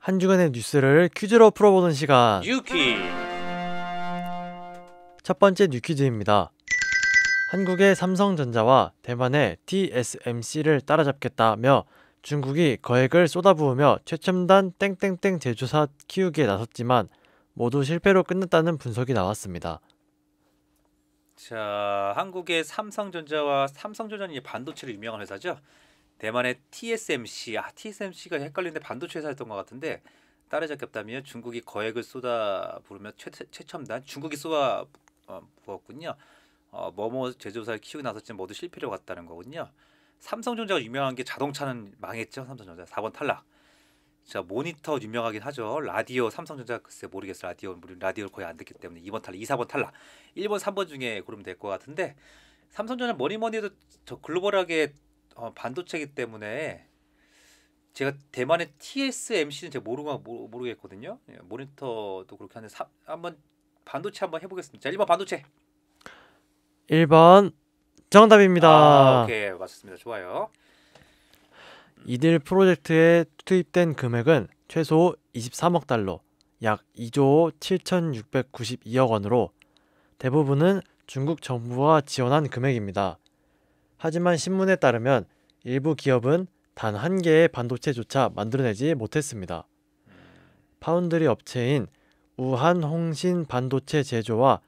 한 주간의 뉴스를 퀴즈로 풀어보는 시간 뉴퀴 첫 번째 뉴퀴즈입니다 한국의 삼성전자와 대만의 TSMC를 따라잡겠다며 중국이 거액을 쏟아부으며 최첨단 땡땡땡 제조사 키우기에 나섰지만 모두 실패로 끝났다는 분석이 나왔습니다 자, 한국의 삼성전자와 삼성전자는 이제 반도체로 유명한 회사죠. 대만의 TSMC, 아 TSMC가 헷갈리는데 반도체 회사였던 것 같은데 따라잡겠다며 중국이 거액을 쏟아 부르며 최, 최첨단 중국이 쏟아 어, 부었군요. 어, 뭐뭐 뭐 제조사를 키우고 나섰지만 모두 실패로 갔다는 거군요. 삼성전자가 유명한 게 자동차는 망했죠. 삼성전자 4번 탈락. 자 모니터 유명하긴 하죠. 라디오 삼성전자 글쎄 모르겠어 라디오 우 라디오 를 거의 안 듣기 때문에 2번 탈락, 2, 4번 탈락, 1번, 3번 중에 고르면 될 것 같은데 삼성전자 뭐니 뭐니 해도 저 글로벌하게 어, 반도체기 이 때문에 제가 대만의 TSMC는 제가 모르고 모르, 모르겠거든요. 예, 모니터도 그렇게 하는데 한번 반도체 한번 해보겠습니다. 자, 1번 반도체. 1번 정답입니다. 아, 오케이 맞습니다. 좋아요. 이들 프로젝트에 투입된 금액은 최소 23억 달러, 약 2조 7,692억 원으로 대부분은 중국 정부가 지원한 금액입니다. 하지만 신문에 따르면 일부 기업은 단 한 개의 반도체조차 만들어내지 못했습니다. 파운드리 업체인 우한 홍신 반도체 제조와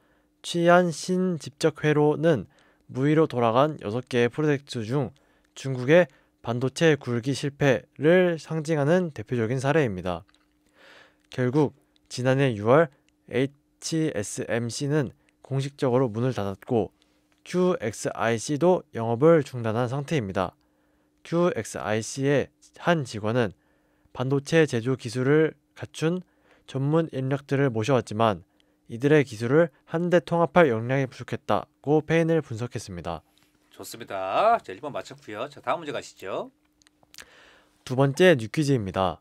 취한신 집적 회로는 무위로 돌아간 6개의 프로젝트 중 중국의 반도체 굴기 실패를 상징하는 대표적인 사례입니다. 결국 지난해 6월 HSMC는 공식적으로 문을 닫았고 QXIC도 영업을 중단한 상태입니다. QXIC의 한 직원은 반도체 제조 기술을 갖춘 전문 인력들을 모셔왔지만 이들의 기술을 한데 통합할 역량이 부족했다고 페인을 분석했습니다. 좋습니다. 자, 1번 맞췄고요. 자, 다음 문제 가시죠. 두 번째 뉴퀴즈입니다.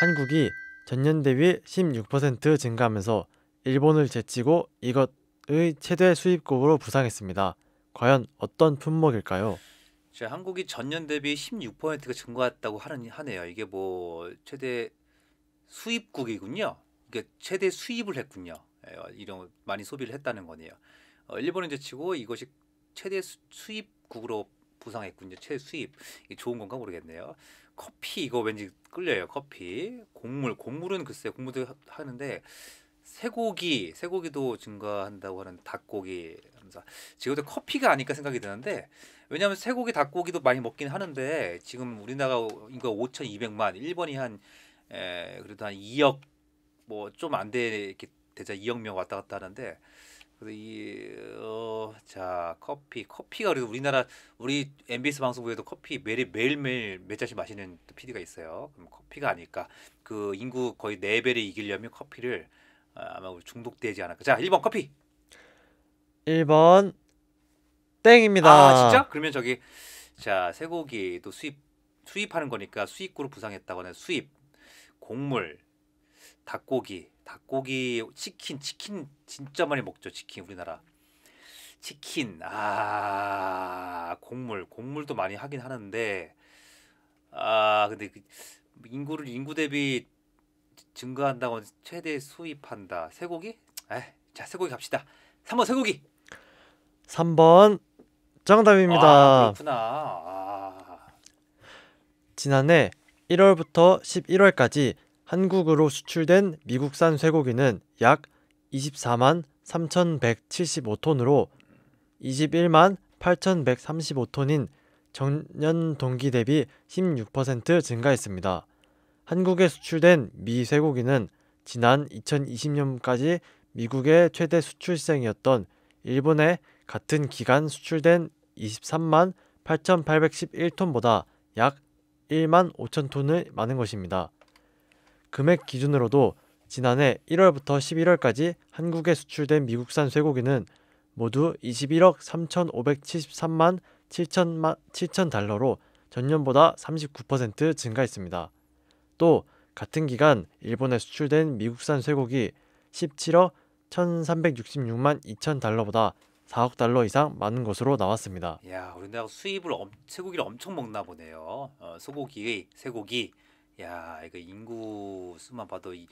한국이 전년 대비 16% 증가하면서 일본을 제치고 이것의 최대 수입국으로 부상했습니다. 과연 어떤 품목일까요? 자, 한국이 전년 대비 16%가 증가했다고 하는 하네요. 이게 뭐 최대 수입국이군요. 이게 최대 수입을 했군요. 예, 이런 많이 소비를 했다는 거네요. 어, 일본을 제치고 이것이 최대 수, 입국으로 부상했군요. 최대 수입 좋은 건가 모르겠네요. 커피 이거 왠지 끌려요. 커피 곡물 곡물은 글쎄 곡물도 하는데 쇠고기 쇠고기도 증가한다고 하는 닭고기 하면 지금도 커피가 아닐까 생각이 드는데 왜냐하면 쇠고기 닭고기도 많이 먹긴 하는데 지금 우리나라 인구 5,200만 일본이 한 에, 그래도 한 2억 뭐 좀안 되게 되자 2억 명 왔다 갔다 하는데 그래서 이어자 커피 커피가 그래도 우리나라 우리 MBS 방송국에도 커피 매일 매일 매일 몇 잔씩 마시는 PD가 있어요. 그럼 커피가 아닐까? 그 인구 거의 네 배를 이기려면 커피를 아, 아마 우리 중독되지 않을까. 자, 1번 커피. 1번 땡입니다. 아, 진짜? 그러면 저기 자, 쇠고기도 수입 수입하는 거니까 수입구로 부상했다거나 수입 곡물 닭고기, 닭고기, 치킨, 치킨 진짜 많이 먹죠. 치킨 우리나라. 치킨, 아 곡물, 곡물도 많이 하긴 하는데 아 근데 그 인구를 인구 대비 증가한다고 최대 수입한다. 쇠고기? 에, 자 쇠고기 갑시다. 3번 쇠고기. 3번 정답입니다. 아, 그렇구나. 아. 지난해 1월부터 11월까지 한국으로 수출된 미국산 쇠고기는 약 24만 3,175톤으로 21만 8,135톤인 전년 동기 대비 16% 증가했습니다. 한국에 수출된 미 쇠고기는 지난 2020년까지 미국의 최대 수출시장이었던 일본에 같은 기간 수출된 23만 8,811톤보다 약 1만 5천 톤을 많은 것입니다. 금액 기준으로도 지난해 1월부터 11월까지 한국에 수출된 미국산 쇠고기는 모두 21억 3,573만 7천 달러로 전년보다 39% 증가했습니다. 또 같은 기간 일본에 수출된 미국산 쇠고기 17억 1,366만 2천 달러보다 4억 달러 이상 많은 것으로 나왔습니다. 야, 우리나라 수입을 쇠고기를 엄청 먹나 보네요. 어, 소고기, 쇠고기 야 이거 인구 수만 봐도 이,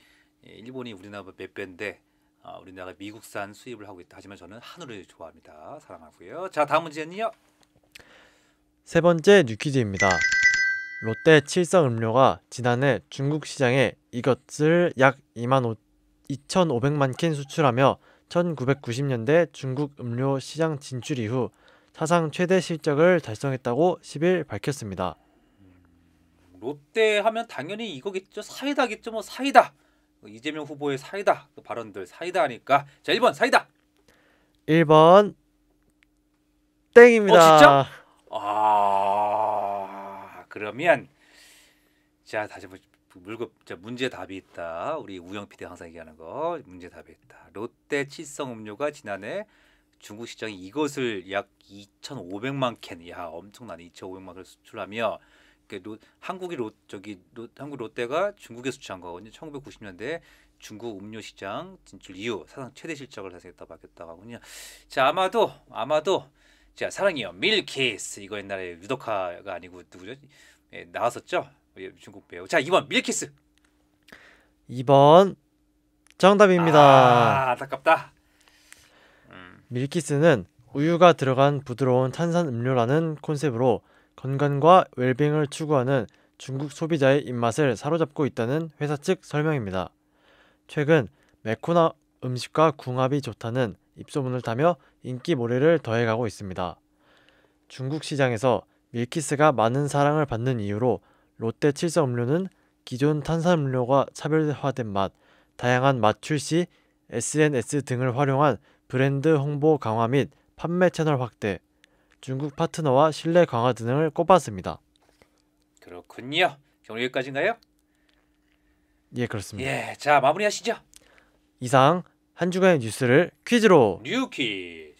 예, 일본이 우리나라 몇 배인데 어, 우리나라가 미국산 수입을 하고 있다. 하지만 저는 한우를 좋아합니다. 사랑하고요. 자 다음 문제는요. 세 번째 뉴퀴즈입니다. 롯데 칠성 음료가 지난해 중국 시장에 이것을 약 2만 2,500만 캔 수출하며 1990년대 중국 음료 시장 진출 이후 사상 최대 실적을 달성했다고 10일 밝혔습니다. 롯데 하면 당연히 이거겠죠. 사이다겠죠. 뭐 사이다. 뭐 이재명 후보의 사이다. 그 발언들 사이다 하니까 자, 1번 사이다. 1번 땡입니다. 어, 진짜? 아. 그러면 자, 다시 한번 뭐 물급 자, 문제 답이 있다. 우리 우영 PD 항상 얘기하는 거. 문제 답이 있다. 롯데 칠성 음료가 지난해 중국 시장이 이것을 약 2,500만 캔, 야 엄청난 2,500만 캔을 수출하며 로, 그 한국이 롯 저기 로, 한국 롯데가 중국에 수출한 거거든요. 1990년대 중국 음료 시장 진출 이후 사상 최대 실적을 달성했다 고 밝혔다고 하군요. 자 아마도 아마도 자 사랑이요 밀키스 이거 옛날에 유독화가 아니고 누구죠? 예, 나왔었죠. 예, 중국 배우. 자 2번 밀키스. 2번 정답입니다. 아, 안깝다 음. 밀키스는 우유가 들어간 부드러운 탄산 음료라는 콘셉트로 건강과 웰빙을 추구하는 중국 소비자의 입맛을 사로잡고 있다는 회사 측 설명입니다. 최근 매콤한 음식과 궁합이 좋다는 입소문을 타며 인기 모래를 더해가고 있습니다. 중국 시장에서 밀키스가 많은 사랑을 받는 이유로 롯데 칠사 음료는 기존 탄산음료와 차별화된 맛, 다양한 맛 출시, SNS 등을 활용한 브랜드 홍보 강화 및 판매 채널 확대, 중국 파트너와 신뢰 강화 등을 꼽았습니다. 그렇군요. 경 여기까지인가요? 예, 그렇습니다. 예, 자 마무리하시죠. 이상 한 주간의 뉴스를 퀴즈로 뉴퀴즈